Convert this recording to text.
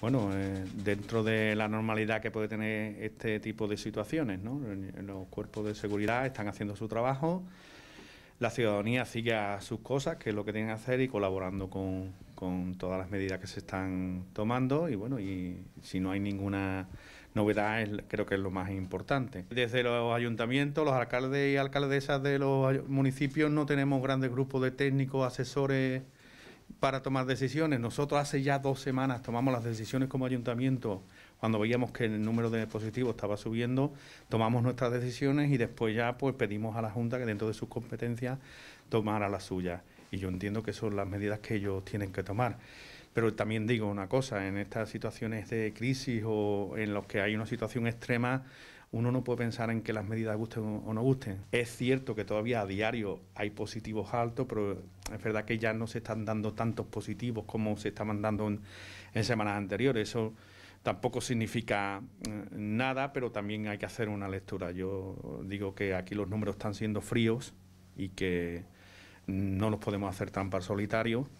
Bueno, eh, dentro de la normalidad que puede tener este tipo de situaciones, ¿no? los cuerpos de seguridad están haciendo su trabajo, la ciudadanía sigue a sus cosas, que es lo que tienen que hacer, y colaborando con, todas las medidas que se están tomando. Y bueno, y si no hay ninguna novedad, creo que es lo más importante. Desde los ayuntamientos, los alcaldes y alcaldesas de los municipios no tenemos grandes grupos de técnicos, asesores para tomar decisiones. Nosotros hace ya dos semanas tomamos las decisiones como ayuntamiento. Cuando veíamos que el número de positivos estaba subiendo, tomamos nuestras decisiones y después ya pues pedimos a la Junta que dentro de sus competencias tomara la suya. Y yo entiendo que son las medidas que ellos tienen que tomar. Pero también digo una cosa, en estas situaciones de crisis o en los que hay una situación extrema, uno no puede pensar en que las medidas gusten o no gusten. Es cierto que todavía a diario hay positivos altos, pero es verdad que ya no se están dando tantos positivos como se estaban dando en, semanas anteriores. Eso tampoco significa mm, nada, pero también hay que hacer una lectura. Yo digo que aquí los números están siendo fríos y que no los podemos hacer para solitario